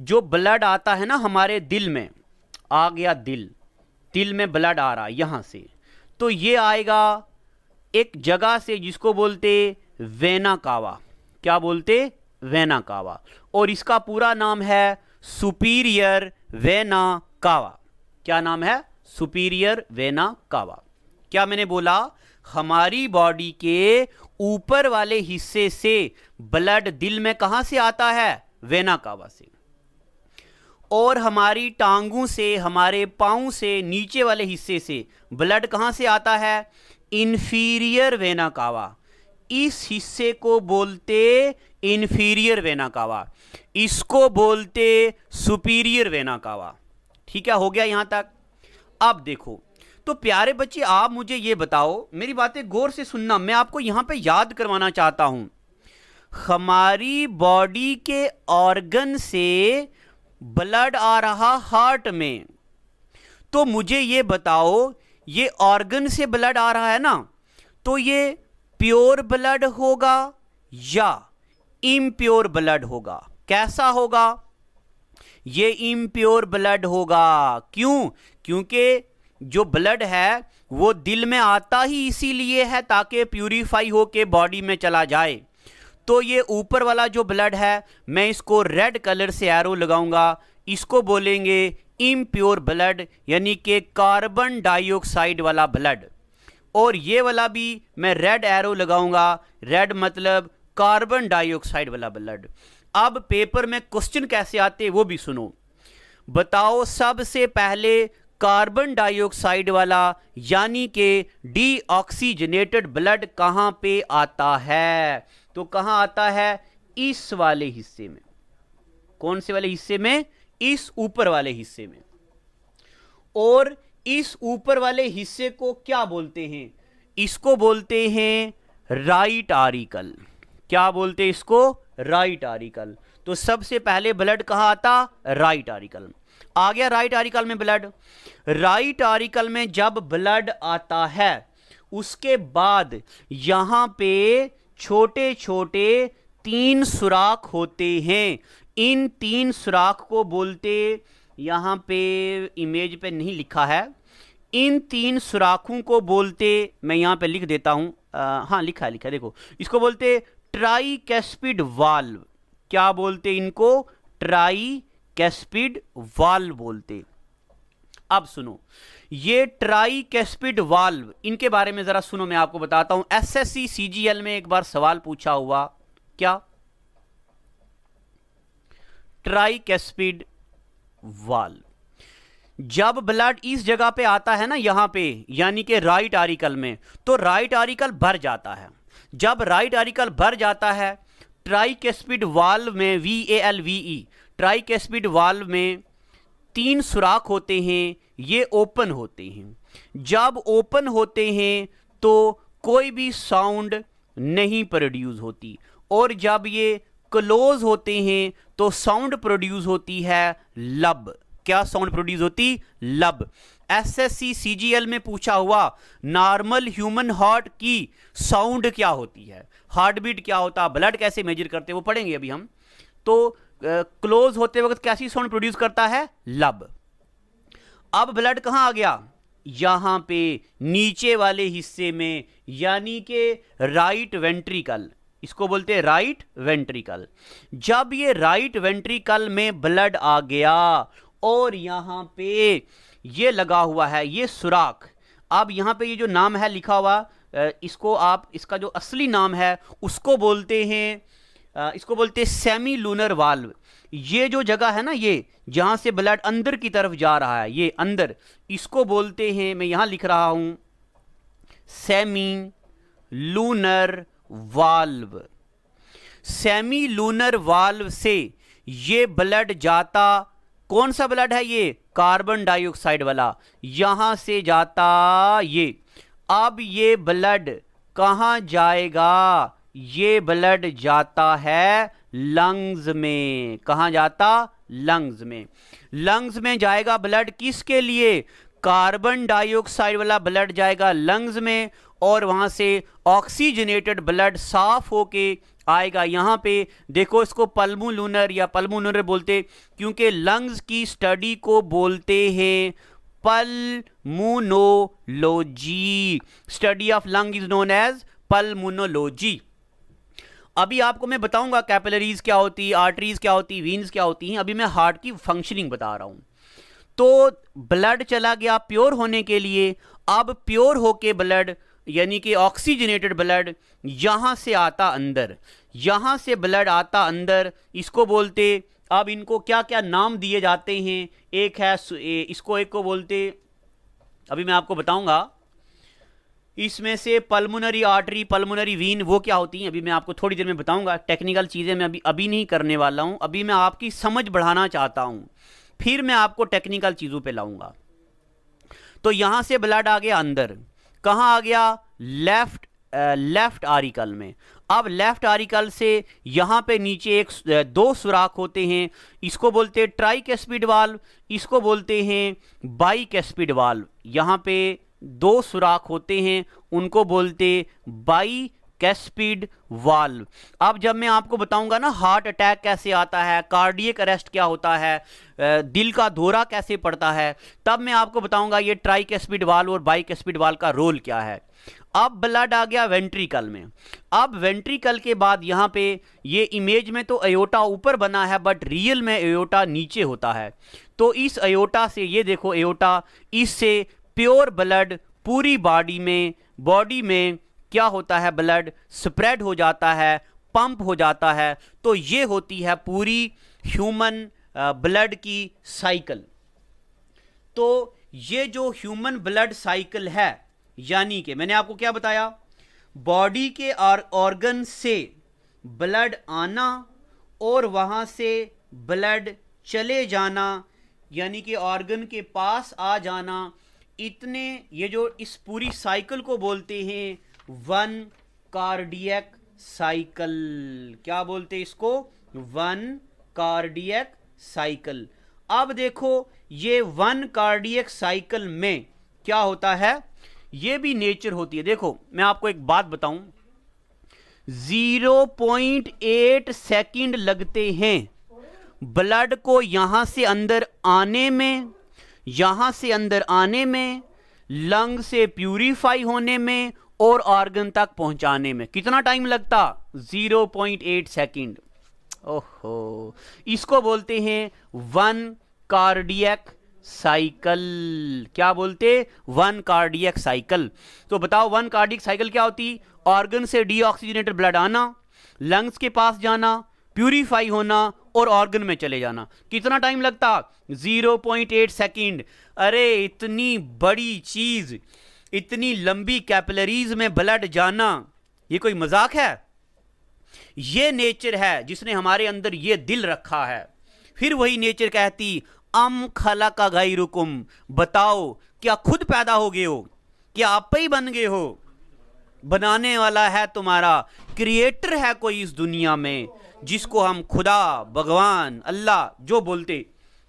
जो ब्लड आता है ना हमारे दिल में आ गया दिल दिल में ब्लड आ रहा है यहां से तो ये आएगा एक जगह से जिसको बोलते वेना कावा क्या बोलते वेना कावा और इसका पूरा नाम है सुपीरियर वेना कावा क्या नाम है सुपीरियर वेना कावा क्या मैंने बोला हमारी बॉडी के ऊपर वाले हिस्से से ब्लड दिल में कहां से आता है वेना कावा से और हमारी टांगों से हमारे पाँव से नीचे वाले हिस्से से ब्लड कहाँ से आता है इन्फीरियर वेना कावा इस हिस्से को बोलते इन्फीरियर वेना कावा इसको बोलते सुपीरियर वेना कावा ठीक है हो गया यहाँ तक अब देखो तो प्यारे बच्चे आप मुझे ये बताओ मेरी बातें गौर से सुनना मैं आपको यहाँ पे याद करवाना चाहता हूँ हमारी बॉडी के ऑर्गन से ब्लड आ रहा हार्ट में तो मुझे ये बताओ ये ऑर्गन से ब्लड आ रहा है ना तो ये प्योर ब्लड होगा या इम्प्योर ब्लड होगा कैसा होगा ये इम्प्योर ब्लड होगा क्यों क्योंकि जो ब्लड है वो दिल में आता ही इसीलिए है ताकि प्यूरीफाई होके बॉडी में चला जाए तो ये ऊपर वाला जो ब्लड है मैं इसको रेड कलर से एरो लगाऊंगा इसको बोलेंगे इम्प्योर ब्लड यानी कि कार्बन डाइऑक्साइड वाला ब्लड और ये वाला भी मैं रेड एरो लगाऊंगा रेड मतलब कार्बन डाइऑक्साइड वाला ब्लड अब पेपर में क्वेश्चन कैसे आते वो भी सुनो बताओ सबसे पहले कार्बन डाइऑक्साइड वाला यानी कि डीऑक्सीजनेटेड ब्लड कहाँ पे आता है तो कहां आता है इस वाले हिस्से में कौन से वाले हिस्से में इस ऊपर वाले हिस्से में और इस ऊपर वाले हिस्से को क्या बोलते हैं इसको बोलते हैं राइट आरिकल क्या बोलते हैं इसको राइट आरिकल तो सबसे पहले ब्लड कहां आता राइट आरिकल आ गया राइट आरिकल में ब्लड राइट आरिकल में जब ब्लड आता है उसके बाद यहां पे छोटे छोटे तीन सुराख होते हैं इन तीन सुराख को बोलते यहाँ पे इमेज पे नहीं लिखा है इन तीन सुराखों को बोलते मैं यहाँ पे लिख देता हूँ हाँ लिखा है लिखा है देखो इसको बोलते ट्राई कैस्पिड वाल्व क्या बोलते इनको ट्राई कैस्पिड वाल्व बोलते अब सुनो ये ट्राई कैस्पिड वाल्व इनके बारे में ज़रा सुनो मैं आपको बताता हूं एसएससी सीजीएल में एक बार सवाल पूछा हुआ क्या ट्राई कैस्पिड वाल्व जब ब्लड इस जगह पे आता है ना यहां पे यानी कि राइट आरिकल में तो राइट आरिकल भर जाता है जब राइट आरिकल भर जाता है ट्राई कैस्पिड वाल्व में V A L V E e, tricuspid valve में तीन सुराख होते हैं ये ओपन होते हैं जब ओपन होते हैं तो कोई भी साउंड नहीं प्रोड्यूस होती और जब ये क्लोज होते हैं तो साउंड प्रोड्यूस होती है लब क्या साउंड प्रोड्यूस होती lub S S C C G L में पूछा हुआ नॉर्मल ह्यूमन हार्ट की साउंड क्या होती है हार्ट बीट क्या होता है ब्लड कैसे मेजर करते हैं वो पढ़ेंगे अभी हम तो क्लोज होते वक्त कैसी साउंड प्रोड्यूस करता है लब अब ब्लड कहाँ आ गया यहां पे नीचे वाले हिस्से में यानी के राइट वेंट्रिकल इसको बोलते हैं राइट वेंट्रिकल जब ये राइट वेंट्रिकल में ब्लड आ गया और यहां पे ये लगा हुआ है ये सुराख अब यहां पे ये जो नाम है लिखा हुआ इसको आप इसका जो असली नाम है उसको बोलते हैं इसको बोलते हैं सेमी लूनर वाल्व ये जो जगह है ना ये जहाँ से ब्लड अंदर की तरफ जा रहा है ये अंदर इसको बोलते हैं मैं यहाँ लिख रहा हूँ semilunar valve semilunar valve से ये ब्लड जाता कौन सा ब्लड है ये कार्बन डाइऑक्साइड वाला यहाँ से जाता ये अब ये ब्लड कहाँ जाएगा ये ब्लड जाता है लंग्स में कहा जाता लंग्स में लंग्स में जाएगा ब्लड किसके लिए कार्बन डाइऑक्साइड वाला ब्लड जाएगा लंग्स में और वहाँ से ऑक्सीजनेटेड ब्लड साफ होके आएगा यहाँ पे देखो इसको पल्मोलूनर या पल्मोलूनर बोलते क्योंकि लंग्स की स्टडी को बोलते हैं pulmonology study of lung is known as pulmonology अभी आपको मैं बताऊंगा कैपिलरीज क्या होती है आर्टरीज क्या होती है वीन्स क्या होती हैं अभी मैं हार्ट की फंक्शनिंग बता रहा हूँ तो ब्लड चला गया प्योर होने के लिए अब प्योर होके ब्लड यानी कि ऑक्सीजनेटेड ब्लड यहाँ से आता अंदर यहाँ से ब्लड आता अंदर इसको बोलते अब इनको क्या क्या नाम दिए जाते हैं एक है इसको एक को बोलते अभी मैं आपको बताऊंगा इसमें से पल्मोनरी आर्टरी पल्मोनरी वीन वो क्या होती हैं अभी मैं आपको थोड़ी देर में बताऊंगा टेक्निकल चीज़ें मैं अभी अभी नहीं करने वाला हूं अभी मैं आपकी समझ बढ़ाना चाहता हूं फिर मैं आपको टेक्निकल चीज़ों पे लाऊंगा तो यहाँ से ब्लड आ गया अंदर कहाँ आ गया लेफ्ट लेफ्ट आरिकल में अब लेफ्ट आरिकल से यहाँ पे नीचे एक uh, दो सुराख होते हैं इसको बोलते हैं ट्राई कैस्पिड वाल्व इसको बोलते हैं बाई कैस्पिड वाल्व यहाँ पे दो सुराख होते हैं उनको बोलते बाई कैसपीड वाल्व अब जब मैं आपको बताऊंगा ना हार्ट अटैक कैसे आता है कार्डियक अरेस्ट क्या होता है दिल का दौरा कैसे पड़ता है तब मैं आपको बताऊंगा ये ट्राई कैस्पिड वाल्व और बाई कैस्पिड वाल्व का रोल क्या है अब ब्लड आ गया वेंट्रिकल में अब वेंट्रिकल के बाद यहाँ पे ये इमेज में तो एयोटा ऊपर बना है बट रियल में एयोटा नीचे होता है तो इस एयोटा से ये देखो एयोटा इससे प्योर ब्लड पूरी बॉडी में बॉडी में क्या होता है ब्लड स्प्रेड हो जाता है पंप हो जाता है तो ये होती है पूरी ह्यूमन ब्लड की साइकिल तो ये जो ह्यूमन ब्लड साइकिल है यानी कि मैंने आपको क्या बताया बॉडी के ऑर्गन से ब्लड आना और वहाँ से ब्लड चले जाना यानी कि ऑर्गन के पास आ जाना इतने ये जो इस पूरी साइकिल को बोलते हैं वन कार्डियक साइकिल क्या बोलते हैं इसको वन कार्डियक साइकिल अब देखो ये वन कार्डियक साइकिल में क्या होता है ये भी नेचर होती है देखो मैं आपको एक बात बताऊं 0.8 सेकंड लगते हैं ब्लड को यहां से अंदर आने में यहाँ से अंदर आने में लंग से प्यूरीफाई होने में और ऑर्गन तक पहुंचाने में कितना टाइम लगता 0.8 पॉइंट सेकेंड ओहो इसको बोलते हैं वन कार्डियक साइकिल क्या बोलते वन कार्डियक साइकिल तो बताओ वन कार्डियक साइकिल क्या होती ऑर्गन से डीऑक्सीजनेटेड ब्लड आना लंग्स के पास जाना प्यूरीफाई होना और ऑर्गन में चले जाना कितना टाइम लगता 0.8 पॉइंट सेकेंड अरे इतनी बड़ी चीज़ इतनी लंबी कैपलरीज में ब्लड जाना ये कोई मजाक है ये नेचर है जिसने हमारे अंदर ये दिल रखा है फिर वही नेचर कहती अम खला का गई रुकुम बताओ क्या खुद पैदा हो गए हो क्या आप ही बन गए हो बनाने वाला है तुम्हारा क्रिएटर है कोई इस दुनिया में जिसको हम खुदा भगवान अल्लाह जो बोलते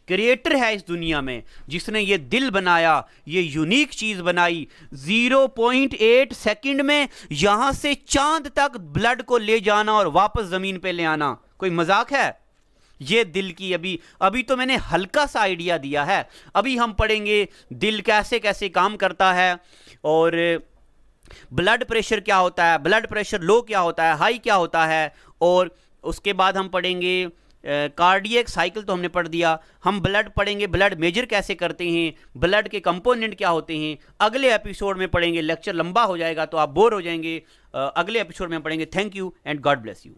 क्रिएटर है इस दुनिया में जिसने ये दिल बनाया ये यूनिक चीज़ बनाई 0.8 सेकेंड में यहाँ से चांद तक ब्लड को ले जाना और वापस ज़मीन पे ले आना कोई मजाक है ये दिल की अभी अभी तो मैंने हल्का सा आइडिया दिया है अभी हम पढ़ेंगे दिल कैसे कैसे काम करता है और ब्लड प्रेशर क्या होता है ब्लड प्रेशर लो क्या होता है हाई क्या होता है और उसके बाद हम पढ़ेंगे कार्डियक साइकिल तो हमने पढ़ दिया हम ब्लड पढ़ेंगे ब्लड मेजर कैसे करते हैं ब्लड के कंपोनेंट क्या होते हैं अगले एपिसोड में पढ़ेंगे लेक्चर लंबा हो जाएगा तो आप बोर हो जाएंगे अगले एपिसोड में पढ़ेंगे thank you and God bless you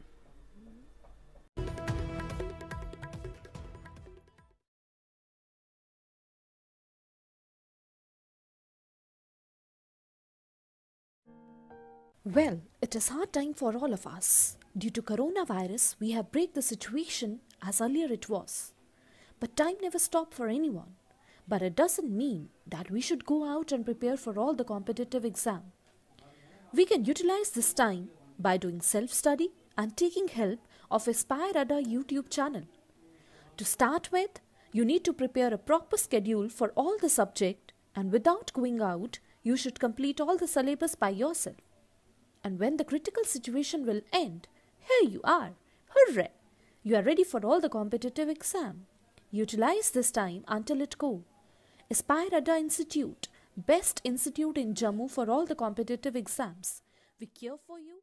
well it is hard time for all of us. Due to coronavirus, we have break the situation as earlier it was. But time never stops for anyone. But it doesn't mean that we should go out and prepare for all the competitive exam. We can utilize this time
by doing self-study and taking help of Aspire Ada YouTube channel. To start with, you need to prepare a proper schedule for all the subject and without going out, you should complete all the syllabus by yourself. And when the critical situation will end, here you are. Hooray! You are ready for all the competitive exam. Utilize this time until it go. Aspire Adda Institute, best institute in Jammu for all the competitive exams. We care for
you.